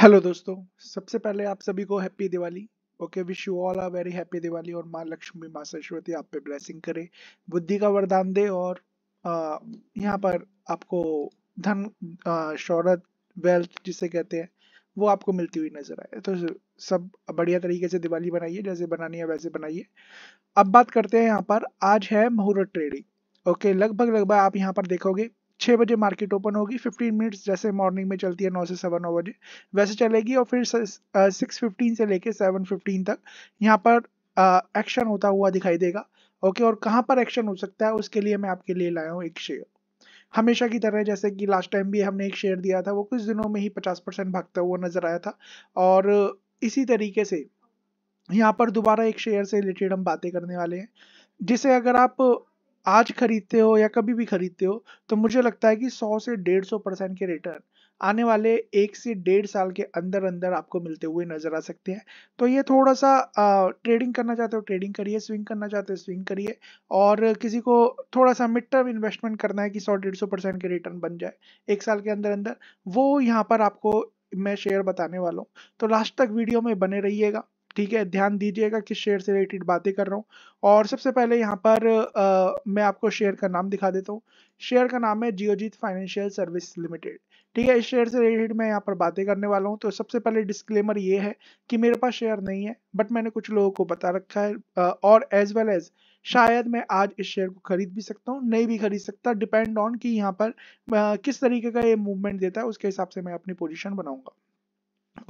hello दोस्तों सबसे पहले आप सभी को happy Diwali okay wish you all a very happy Diwali और माँ लक्ष्मी माँ सरस्वती आप पे ब्लेसिंग करे बुद्धि का वरदान दे और यहाँ पर आपको धन शौरत वेल्थ जिसे कहते हैं वो आपको मिलती हुई नजर आए तो सब बढ़िया तरीके से दिवाली बनाइए जैसे बनानी है वैसे बनाइए अब बात करते हैं यहाँ पर आज है मुहूर्त ट्रेडिंग ओके लगभग लगभग आप यहाँ पर देखोगे छः बजे मार्केट ओपन होगी फिफ्टीन मिनट्स जैसे मॉर्निंग में चलती है नौ से सवा नौ बजे वैसे चलेगी और फिर सिक्स फिफ्टीन से लेके सेवन फिफ्टीन तक यहाँ पर एक्शन होता हुआ दिखाई देगा ओके और कहाँ पर एक्शन हो सकता है उसके लिए मैं आपके लिए लाया हूँ एक शेयर हमेशा की तरह जैसे कि लास्ट टाइम भी हमने एक शेयर दिया था वो कुछ दिनों में ही पचास परसेंट भागता हुआ नजर आया था और इसी तरीके से यहाँ पर दोबारा एक शेयर से रिलेटेड हम बातें करने वाले हैं जिसे अगर आप आज खरीदते हो या कभी भी खरीदते हो तो मुझे लगता है कि 100 से 150 परसेंट के रिटर्न आने वाले एक से डेढ़ साल के अंदर अंदर आपको मिलते हुए नजर आ सकते हैं तो ये थोड़ा सा आ, ट्रेडिंग करना चाहते हो ट्रेडिंग करिए स्विंग करना चाहते हो स्विंग करिए और किसी को थोड़ा सा मिड टर्म इन्वेस्टमेंट करना है कि सौ डेढ़ सौ परसेंट के रिटर्न बन जाए एक साल के अंदर अंदर वो यहाँ पर आपको मैं शेयर बताने वाला हूँ तो लास्ट तक वीडियो में बने रहिएगा ठीक है ध्यान दीजिएगा किस शेयर से रिलेटेड बातें कर रहा हूँ और सबसे पहले यहाँ पर आ, मैं आपको शेयर का नाम दिखा देता हूँ शेयर का नाम है जियोजीत फाइनेंशियल सर्विस लिमिटेड ठीक है इस शेयर से रिलेटेड मैं यहाँ पर बातें करने वाला हूँ तो सबसे पहले डिस्क्लेमर ये है कि मेरे पास शेयर नहीं है बट मैंने कुछ लोगों को बता रखा है और एज वेल एज शायद मैं आज इस शेयर को खरीद भी सकता हूँ नहीं भी खरीद सकता डिपेंड ऑन कि यहाँ पर आ, किस तरीके का ये मूवमेंट देता है उसके हिसाब से मैं अपनी पोजिशन बनाऊंगा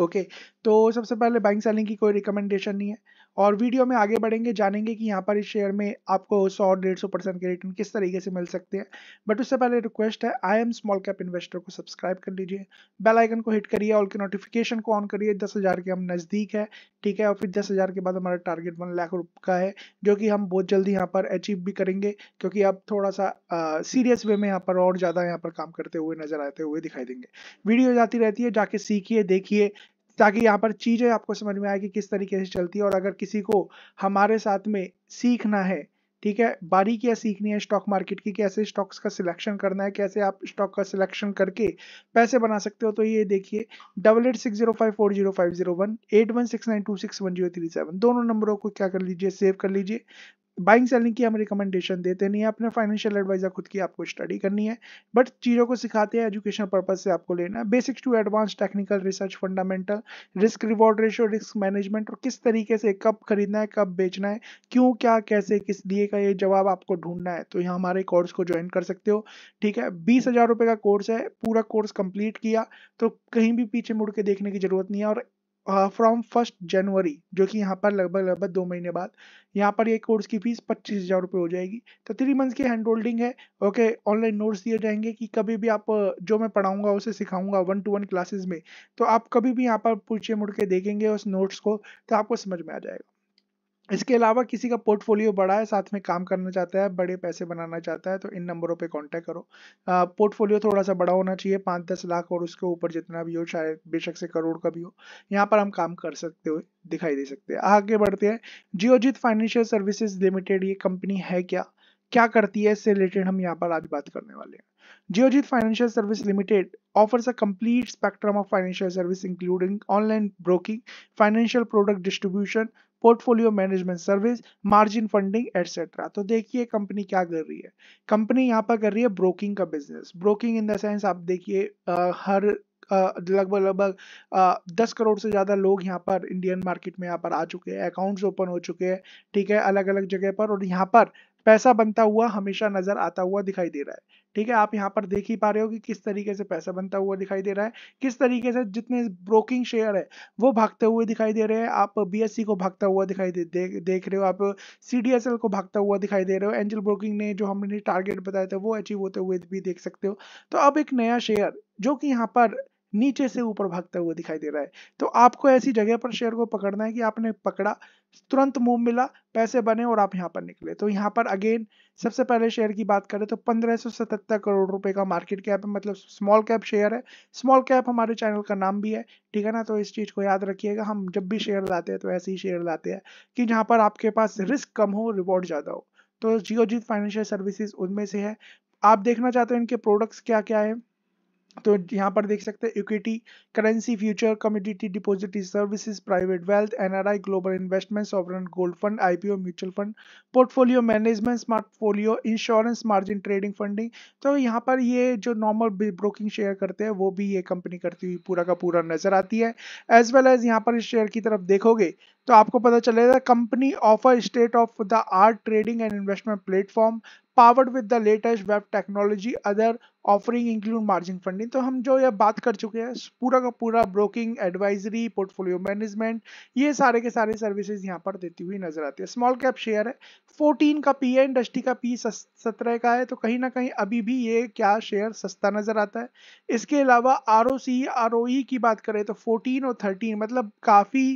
ओके तो सबसे पहले बाइंग सेलिंग की कोई रिकमेंडेशन नहीं है और वीडियो में आगे बढ़ेंगे जानेंगे कि यहाँ पर इस शेयर में आपको सौ डेढ़ सौ परसेंट के रिटर्न किस तरीके से मिल सकते हैं बट उससे पहले रिक्वेस्ट है I am small cap investor को सब्सक्राइब कर लीजिए बेल आइकन को हिट करिए और के नोटिफिकेशन को ऑन करिए दस हज़ार के हम नज़दीक है ठीक है और फिर दस हज़ार के बाद हमारा टारगेट वन लाख रुपये का है जो कि हम बहुत जल्दी यहाँ पर अचीव भी करेंगे क्योंकि अब थोड़ा सा सीरियस वे में यहाँ पर और ज़्यादा यहाँ पर काम करते हुए नज़र आते हुए दिखाई देंगे वीडियो जाती रहती है जाके सीखिए देखिए ताकि यहाँ पर चीज़ें आपको समझ में आए कि किस तरीके से चलती है और अगर किसी को हमारे साथ में सीखना है ठीक है बारीकियाँ सीखनी है स्टॉक मार्केट की कैसे स्टॉक्स का सिलेक्शन करना है कैसे आप स्टॉक का सिलेक्शन करके पैसे बना सकते हो तो ये देखिए double eight six zero five four zero five zero one eight one six nine two six one zero three seven दोनों नंबरों को क्या कर लीजिए सेव कर लीजिए बाइंग सेलिंग की हम रिकमेंडेशन देते नहीं है अपने फाइनेंशियल एडवाइजर खुद की आपको स्टडी करनी है बट चीज़ों को सिखाते हैं एजुकेशन पर्पज से आपको लेना है basics to advance technical research fundamental risk reward ratio risk management और किस तरीके से कब खरीदना है कब बेचना है क्यों क्या कैसे किस दिए का ये जवाब आपको ढूंढना है तो यहाँ हमारे कोर्स को ज्वाइन कर सकते हो ठीक है बीस हज़ार रुपये का कोर्स है पूरा कोर्स कंप्लीट किया तो कहीं भी पीछे मुड़ के देखने की ज़रूरत नहीं है और फ्रॉम फर्स्ट जनवरी जो कि यहाँ पर लगभग लगभग दो महीने बाद यहाँ पर ये कोर्स की फीस पच्चीस हज़ार रुपये हो जाएगी तो थ्री मंथ्स की हैंड होल्डिंग है ओके ऑनलाइन नोट्स दिए जाएंगे कि कभी भी आप जो मैं पढ़ाऊंगा उसे सिखाऊंगा वन टू वन क्लासेस में तो आप कभी भी यहाँ पर पूछे मुड़ के देखेंगे उस नोट्स को तो आपको समझ में आ जाएगा इसके अलावा किसी का पोर्टफोलियो बड़ा है साथ में काम करना चाहता है बड़े पैसे बनाना चाहता है तो इन नंबरों पे कांटेक्ट करो पोर्टफोलियो थोड़ा सा बड़ा होना चाहिए पाँच दस लाख और उसके ऊपर जितना भी हो चाहे बेशक से करोड़ का भी हो यहाँ पर हम काम कर सकते हुए दिखाई दे सकते हैं आगे बढ़ते हैं जियोजित फाइनेंशियल सर्विसेज लिमिटेड ये कंपनी है क्या क्या करती है इससे रिलेटेड हम यहाँ पर आज बात करने वाले हैं Geojit financial service limited offers a complete spectrum of financial service including online broking financial product distribution portfolio management service margin funding etcetera तो देखिए कंपनी क्या कर रही है कंपनी यहाँ पर कर रही है ब्रोकिंग का business broking in the sense आप देखिए हर लगभग लगभग दस करोड़ से ज़्यादा लोग यहाँ पर इंडियन मार्केट में यहाँ पर आ चुके हैं अकाउंट्स ओपन हो चुके हैं ठीक है अलग अलग जगह पर और यहाँ पर पैसा बनता हुआ हमेशा नजर आता हुआ दिखाई दे रहा है ठीक है आप यहाँ पर देख ही पा रहे हो कि किस तरीके से पैसा बनता हुआ दिखाई दे रहा है किस तरीके से जितने ब्रोकिंग शेयर है वो भागते हुए दिखाई दे रहे हैं आप बीएससी को भागता हुआ दिखाई दे, दे, देख रहे हो आप सीडीएसएल को भागता हुआ दिखाई दे रहे हो एंजल ब्रोकिंग ने जो हमने टारगेट बताया था वो अचीव होते हुए भी देख सकते हो तो अब एक नया शेयर जो कि यहाँ पर नीचे से ऊपर भागता हुआ दिखाई दे रहा है तो आपको ऐसी जगह पर शेयर को पकड़ना है कि आपने पकड़ा तुरंत मूव मिला पैसे बने और आप यहाँ पर निकले तो यहाँ पर अगेन सबसे पहले शेयर की बात करें तो सतहत्तर करोड़ रुपए का मार्केट कैप है मतलब स्मॉल कैप शेयर है स्मॉल कैप हमारे चैनल का नाम भी है ठीक है ना तो इस चीज़ को याद रखिएगा हम जब भी शेयर लाते हैं तो ऐसे ही शेयर लाते हैं कि जहाँ पर आपके पास रिस्क कम हो रिवॉर्ड ज़्यादा हो तो जियोजीत फाइनेंशियल सर्विसेज उनमें से है आप देखना चाहते हो इनके प्रोडक्ट्स क्या क्या है तो यहाँ पर देख सकते हैं equity currency future commodity deposit services private wealth NRI global investment sovereign gold fund IPO mutual fund portfolio management smartfolio insurance margin trading funding तो यहाँ पर ये जो नॉर्मल ब्रोकिंग शेयर करते हैं वो भी ये कंपनी करती हुई पूरा का पूरा नजर आती है एज वेल एज यहाँ पर इस शेयर की तरफ देखोगे तो आपको पता चलेगा company offer state of the art trading and investment platform powered with the latest web technology other offering include margin funding तो हम जो ये बात कर चुके हैं पूरा का पूरा ब्रोकिंग एडवाइजरी पोर्टफोलियो मैनेजमेंट ये सारे के सारे सर्विसेज यहाँ पर देती हुई नजर आती है स्मॉल कैप शेयर है 14 का पी है इंडस्ट्री का पी सत्रह का है तो कहीं ना कहीं अभी भी ये क्या शेयर सस्ता नजर आता है इसके अलावा R O C R O ई की बात करें तो फोर्टीन और थर्टीन मतलब काफ़ी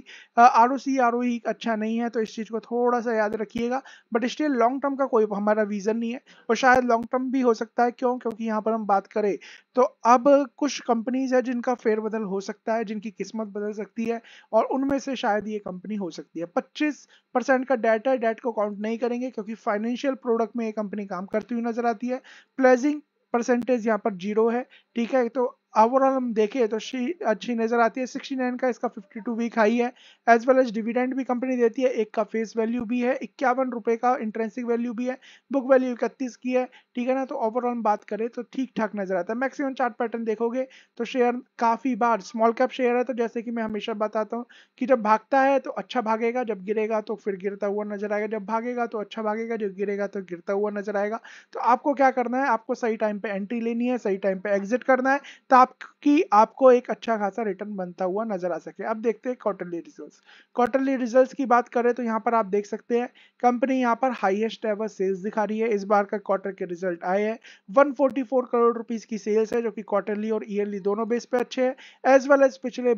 R O C R O ई अच्छा नहीं है तो इस चीज़ को थोड़ा सा याद रखिएगा बट स्टिल लॉन्ग टर्म का कोई हमारा विजन नहीं नहीं है और शायद लॉन्ग टर्म भी हो सकता है क्यों क्योंकि यहाँ पर हम बात करें तो अब कुछ कंपनीज है जिनका फेरबदल हो सकता है जिनकी किस्मत बदल सकती है और उनमें से शायद ये कंपनी हो सकती है पच्चीस परसेंट का डेट है डेट को काउंट नहीं करेंगे क्योंकि फाइनेंशियल प्रोडक्ट में ये कंपनी काम करती हुई नजर आती है प्लेजिंग परसेंटेज यहाँ पर जीरो है ठीक है तो ओवरऑल हम देखें तो शी अच्छी नज़र आती है 69 का इसका 52 वीक हाई है एज वेल एज डिविडेंड भी कंपनी देती है एक का फेस वैल्यू भी है इक्यावन रुपये का इंट्रेंसिक वैल्यू भी है बुक वैल्यू इकतीस की है ठीक है ना तो ओवरऑल हम बात करें तो ठीक ठाक नज़र आता है मैक्सिमम चार्ट पैटर्न देखोगे तो शेयर काफ़ी बार स्मॉल कैप शेयर है तो जैसे कि मैं हमेशा बताता हूँ कि जब भागता है तो अच्छा भागेगा जब गिरेगा तो फिर गिरता हुआ नजर आएगा जब भागेगा तो अच्छा भागेगा जब गिरेगा तो गिरता हुआ नजर आएगा तो आपको क्या करना है आपको सही टाइम पर एंट्री लेनी है सही टाइम पर एग्जिट करना है आपकी आपको एक अच्छा खासा रिटर्न बनता हुआ नजर आ सके अब देखते हैं क्वार्टरली रिजल्ट्स क्वार्टरली रिजल्ट्स की बात करें तो यहाँ पर आप देख सकते हैं कंपनी यहाँ पर हाईएस्ट एवर सेल्स दिखा रही है इस बार का क्वार्टर के रिजल्ट आए हैं 144 करोड़ रुपीज की सेल्स है जो कि क्वार्टरली और ईयरली दोनों बेस पे अच्छे हैं एज वेल एज पिछले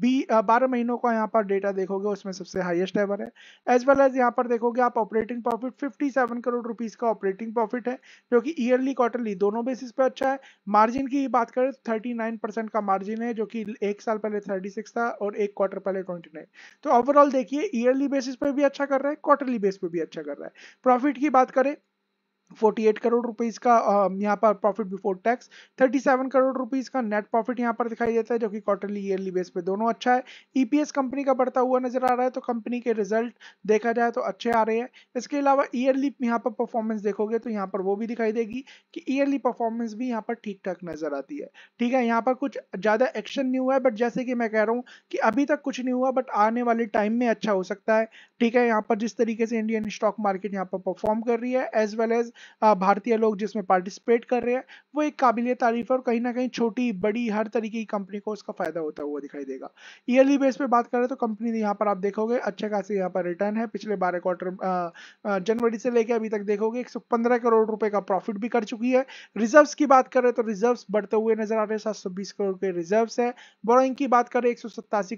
बी बारह महीनों का यहाँ पर डेटा देखोगे उसमें सबसे हाईएस्ट एवर है एज वेल एज यहाँ पर देखोगे आप ऑपरेटिंग प्रॉफिट 57 करोड़ रुपीस का ऑपरेटिंग प्रॉफिट है जो कि ईयरली क्वार्टरली दोनों बेसिस पे अच्छा है मार्जिन की बात करें तो थर्टी परसेंट का मार्जिन है जो कि एक साल पहले 36 था और एक क्वार्टर पहले ट्वेंटी तो ओवरऑल देखिए ईयरली बेसिस पे भी अच्छा कर रहा है क्वार्टरली बेस पे भी अच्छा कर रहा है प्रॉफिट की बात करें 48 करोड़ रुपीस का यहाँ पर profit before tax 37 crore rupees का नेट प्रॉफिट यहाँ पर दिखाई देता है जो कि क्वार्टरली ईयरली बेस पे दोनों अच्छा है ईपीएस e कंपनी का बढ़ता हुआ नजर आ रहा है तो कंपनी के रिजल्ट देखा जाए तो अच्छे आ रहे हैं इसके अलावा ईयरली यहाँ पर परफॉर्मेंस देखोगे तो यहाँ पर वो भी दिखाई देगी कि ईयरली परफॉर्मेंस भी यहाँ पर ठीक ठाक नजर आती है ठीक है यहाँ पर कुछ ज्यादा एक्शन नहीं हुआ है बट जैसे कि मैं कह रहा हूँ कि अभी तक कुछ नहीं हुआ बट आने वाले टाइम में अच्छा हो सकता है ठीक है यहाँ पर जिस तरीके से इंडियन स्टॉक मार्केट यहाँ पर परफॉर्म कर रही है एज वेल एज भारतीय लोग जिसमें पार्टिसिपेट कर रहे हैं वो एक काबिलियत तारीफ है और कहीं ना कहीं छोटी बड़ी हर तरीके की कंपनी को उसका फायदा होता हुआ दिखाई देगा ईयरली बेस पे बात करें तो कंपनी यहाँ पर आप देखोगे अच्छे खासे यहाँ पर रिटर्न है पिछले बारह क्वार्टर जनवरी से लेकर अभी तक देखोगे एक करोड़ रुपए का प्रॉफिट भी कर चुकी है रिजर्व की बात करें तो रिजर्व बढ़ते हुए नजर आ रहे हैं सात करोड़ के रिजर्व है बोरोइंग की बात करें एक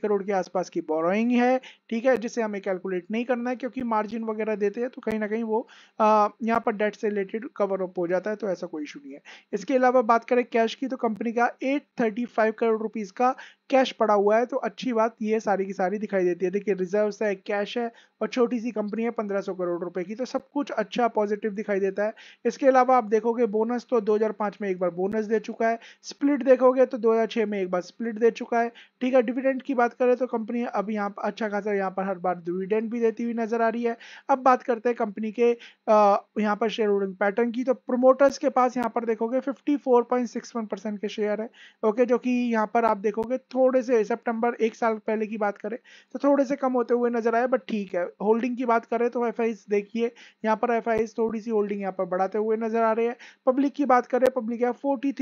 करोड़ के आसपास की बोरोइंग है ठीक है जिसे हमें कैलकुलेट नहीं करना है क्योंकि मार्जिन वगैरह देते हैं तो कहीं ना कहीं वो यहाँ पर डेट से रिलेटेड कवर अप हो जाता है तो ऐसा कोई इशू नहीं है इसके अलावा बात करें कैश की तो कंपनी का 835 करोड़ रुपीज़ का कैश पड़ा हुआ है तो अच्छी बात ये सारी की सारी दिखाई देती है देखिए रिजर्व है कैश है और छोटी सी कंपनी है पंद्रह सौ करोड़ रुपए की तो सब कुछ अच्छा पॉजिटिव दिखाई देता है इसके अलावा आप देखोगे बोनस तो 2005 में एक बार बोनस दे चुका है स्प्लिट देखोगे तो 2006 में एक बार स्प्लिट दे चुका है ठीक है डिविडेंड की बात करें तो कंपनी अब यहाँ पर अच्छा खासा यहाँ पर हर बार डिविडेंड भी देती हुई नजर आ रही है अब बात करते हैं कंपनी के यहाँ पर शेयर होल्डिंग पैटर्न की तो प्रोमोटर्स के पास यहाँ पर देखोगे फिफ्टी के शेयर है ओके जो कि यहाँ पर आप देखोगे थोड़े से सितंबर एक साल पहले की बात करें तो थोड़े से कम होते हुए नजर आए बट ठीक है होल्डिंग की बात करें तो एफ देखिए यहाँ पर एफ थोड़ी सी होल्डिंग यहाँ पर बढ़ाते हुए नजर आ रहे हैं पब्लिक की बात करें पब्लिक यहाँ फोर्टी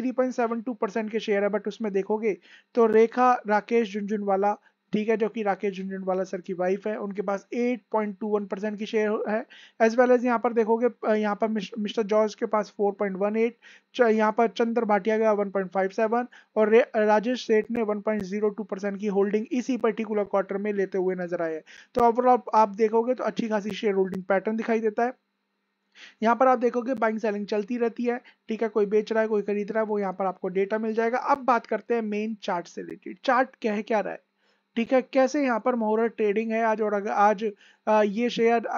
के शेयर है बट उसमें देखोगे तो रेखा राकेश झुंझुनवाला ठीक है जो कि राकेश झुंझुनवाला सर की वाइफ है उनके पास 8.21 परसेंट की शेयर है एज वेल एज यहाँ पर देखोगे यहाँ पर मिस्टर जॉर्ज के पास 4.18 यहाँ पर चंद्र भाटिया का 1.57 और राजेश सेठ ने 1.02 परसेंट की होल्डिंग इसी पर्टिकुलर क्वार्टर में लेते हुए नजर आए तो ओवरऑल आप देखोगे तो अच्छी खासी शेयर होल्डिंग पैटर्न दिखाई देता है यहाँ पर आप देखोगे बाइंग सेलिंग चलती रहती है ठीक है कोई बेच रहा है कोई खरीद रहा है वो यहाँ पर आपको डेटा मिल जाएगा अब बात करते हैं मेन चार्ट से रिलेटेड चार्ट क्या है क्या रहा है ठीक है कैसे यहाँ पर मोहर ट्रेडिंग है आज और अगर आज ये शेयर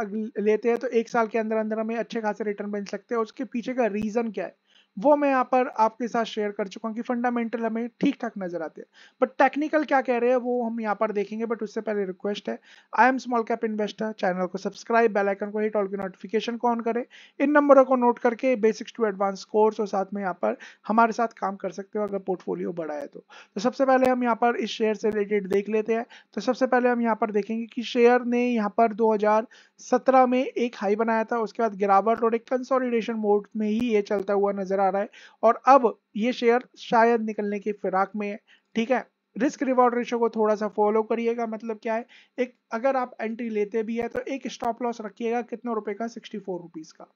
लेते हैं तो एक साल के अंदर अंदर हमें अच्छे खासे रिटर्न मिल सकते हैं उसके पीछे का रीजन क्या है वो मैं यहाँ पर आपके साथ शेयर कर चुका हूँ कि फंडामेंटल हमें ठीक ठाक नजर आते हैं बट टेक्निकल क्या कह रहे हैं वो हम यहाँ पर देखेंगे बट उससे पहले रिक्वेस्ट है I am small cap investor channel को सब्सक्राइब बेल आइकन को हिट ऑल की नोटिफिकेशन को ऑन करें इन नंबरों को नोट करके बेसिक्स टू एडवांस कोर्स और साथ में यहाँ पर हमारे साथ काम कर सकते हो अगर पोर्टफोलियो बढ़ाए तो, तो सबसे पहले हम यहाँ पर इस शेयर से रिलेटेड देख लेते हैं तो सबसे पहले हम यहाँ पर देखेंगे कि शेयर ने यहाँ पर सत्रह में एक हाई बनाया था उसके बाद गिरावट और एक कंसोलिडेशन मोड में ही ये चलता हुआ नजर आ रहा है और अब ये शेयर शायद निकलने की फिराक में है ठीक है रिस्क रिवॉर्ड रेशो को थोड़ा सा फॉलो करिएगा मतलब क्या है एक अगर आप एंट्री लेते भी है तो एक स्टॉप लॉस रखिएगा कितने रुपए का सिक्सटी फोर रुपीज़ का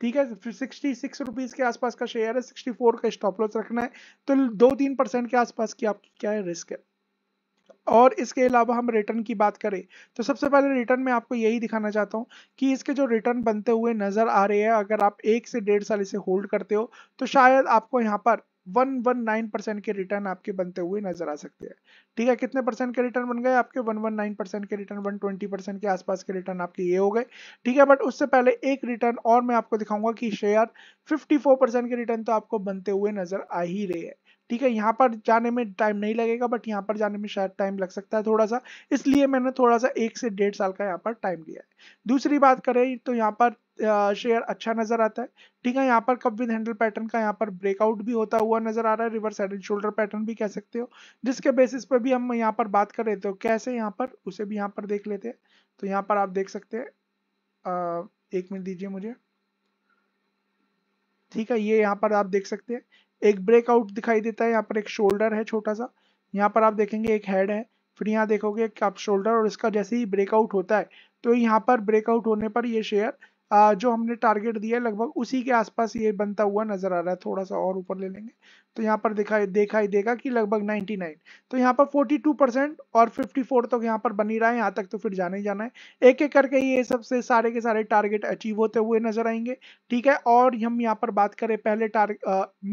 ठीक है सिक्सटी सिक्स रुपीज़ के आसपास का शेयर है सिक्सटी फोर का स्टॉप लॉस रखना है तो दो तीन परसेंट के आसपास की आपकी क्या है रिस्क है और इसके अलावा हम रिटर्न की बात करें तो सबसे पहले रिटर्न में आपको यही दिखाना चाहता हूँ कि इसके जो रिटर्न बनते हुए नज़र आ रहे हैं अगर आप एक से डेढ़ साल इसे होल्ड करते हो तो शायद आपको यहाँ पर 119 परसेंट के रिटर्न आपके बनते हुए नजर आ सकते हैं ठीक है कितने परसेंट के रिटर्न बन गए आपके 119 परसेंट के रिटर्न 120 परसेंट के आसपास के रिटर्न आपके ये हो गए ठीक है बट उससे पहले एक रिटर्न और मैं आपको दिखाऊंगा कि शेयर 54 परसेंट के रिटर्न तो आपको बनते हुए नजर आ ही रहे हैं ठीक है यहाँ पर जाने में टाइम नहीं लगेगा बट यहाँ पर जाने में शायद टाइम लग सकता है थोड़ा सा इसलिए मैंने थोड़ा सा एक से डेढ़ साल का यहाँ पर टाइम लिया है दूसरी बात करें तो यहाँ पर शेयर अच्छा नजर आता है ठीक है यहाँ पर कब विद हैंडल पैटर्न का यहाँ पर ब्रेकआउट भी होता हुआ नजर आ रहा है reverse head and shoulder pattern भी कह सकते हो जिसके बेसिस पर भी हम यहाँ पर बात कर रहे थे कैसे यहाँ पर उसे भी यहाँ पर देख लेते हैं तो यहाँ पर आप देख सकते हैं एक मिनट दीजिए मुझे ठीक है ये यहाँ पर आप देख सकते हैं एक ब्रेकआउट दिखाई देता है यहाँ पर एक शोल्डर है छोटा सा यहाँ पर आप देखेंगे एक हेड है फिर यहाँ देखोगे आप शोल्डर और इसका जैसे ही ब्रेकआउट होता है तो यहाँ पर ब्रेकआउट होने पर ये शेयर जो हमने टारगेट दिया है लगभग उसी के आसपास ये बनता हुआ नजर आ रहा है थोड़ा सा और ऊपर ले लेंगे तो यहाँ पर दिखाई ही देगा कि लगभग 99 तो यहाँ पर 42 परसेंट और 54 तक यहाँ पर बनी रहा है यहाँ तक तो फिर जाना ही जाना है एक एक करके ये सबसे सारे के सारे टारगेट अचीव होते हुए नजर आएंगे ठीक है और हम यहाँ पर बात करें पहले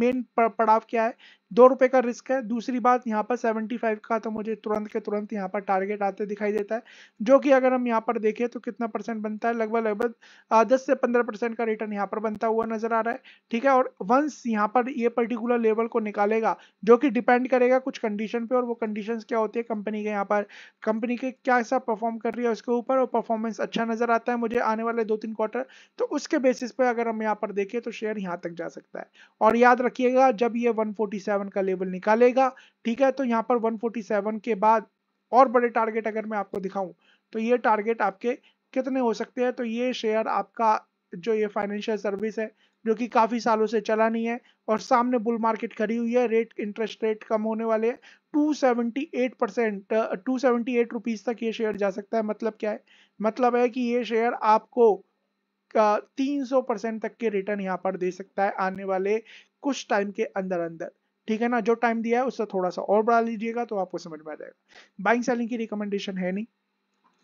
मेन पड़ाव क्या है दो रुपए का रिस्क है दूसरी बात यहाँ पर 75 का तो मुझे तुरंत के तुरंत यहाँ पर टारगेट आते दिखाई देता है जो कि अगर हम यहाँ पर देखें तो कितना परसेंट बनता है लगभग लगभग दस से पंद्रह परसेंट का रिटर्न यहाँ पर बनता हुआ नजर आ रहा है ठीक है और वंस यहाँ पर ये पर्टिकुलर लेवल को निकालेगा जो कि डिपेंड करेगा कुछ कंडीशन पे और वो कंडीशन क्या होती है कंपनी के यहाँ पर कंपनी के क्या ऐसा परफॉर्म कर रही है उसके ऊपर और परफॉर्मेंस अच्छा नजर आता है मुझे आने वाले दो तीन क्वार्टर तो उसके बेसिस पर अगर हम यहाँ पर देखें तो शेयर यहाँ तक जा सकता है और याद रखिएगा जब ये वन 147 का लेवल निकालेगा ठीक है तो यहाँ पर 147 के बाद और बड़े टारगेट अगर मैं आपको दिखाऊं तो ये टारगेट आपके कितने हो सकते हैं तो ये शेयर आपका जो ये फाइनेंशियल सर्विस है जो कि काफ़ी सालों से चला नहीं है और सामने बुल मार्केट खड़ी हुई है रेट इंटरेस्ट रेट कम होने वाले हैं two seventy eight percent two seventy eight rupees तक ये शेयर जा सकता है मतलब क्या है मतलब है कि ये शेयर आपको तीन सौ परसेंट तक के रिटर्न यहाँ पर दे सकता है आने वाले कुछ टाइम के अंदर अंदर ठीक है ना जो टाइम दिया है उससे थोड़ा सा और बढ़ा लीजिएगा तो आपको समझ में आ जाएगा बाइंग सेलिंग की रिकमेंडेशन है नहीं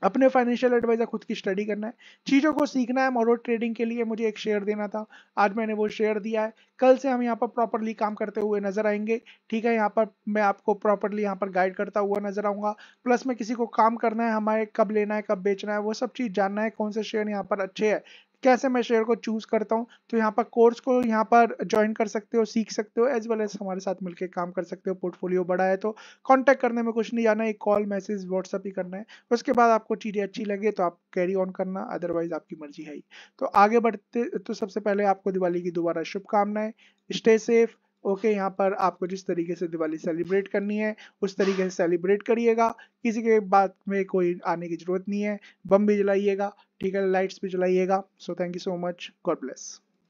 अपने फाइनेंशियल एडवाइजर खुद की स्टडी करना है चीज़ों को सीखना है मॉडल ट्रेडिंग के लिए मुझे एक शेयर देना था आज मैंने वो शेयर दिया है कल से हम यहाँ पर प्रॉपरली काम करते हुए नजर आएंगे ठीक है यहाँ पर मैं आपको प्रॉपरली यहाँ पर गाइड करता हुआ नजर आऊंगा प्लस में किसी को काम करना है हमारे कब लेना है कब बेचना है वो सब चीज़ जानना है कौन से शेयर यहाँ पर अच्छे है कैसे मैं शेयर को चूज करता हूँ तो यहाँ पर कोर्स को यहाँ पर ज्वाइन कर सकते हो सीख सकते हो एज वेल एज हमारे साथ मिलकर काम कर सकते हो पोर्टफोलियो बढ़ाए है तो कॉन्टैक्ट करने में कुछ नहीं जाना एक कॉल मैसेज व्हाट्सअप ही करना है उसके बाद आपको चीज़ें अच्छी लगे तो आप कैरी ऑन करना अदरवाइज आपकी मर्जी है ही तो आगे बढ़ते तो सबसे पहले आपको दिवाली की दोबारा शुभकामनाएं स्टे सेफ ओके okay, यहाँ पर आपको जिस तरीके से दिवाली सेलिब्रेट करनी है उस तरीके से सेलिब्रेट करिएगा किसी के बात में कोई आने की जरूरत नहीं है बम भी जलाइएगा ठीक है लाइट्स भी जलाइएगा so thank you so much god bless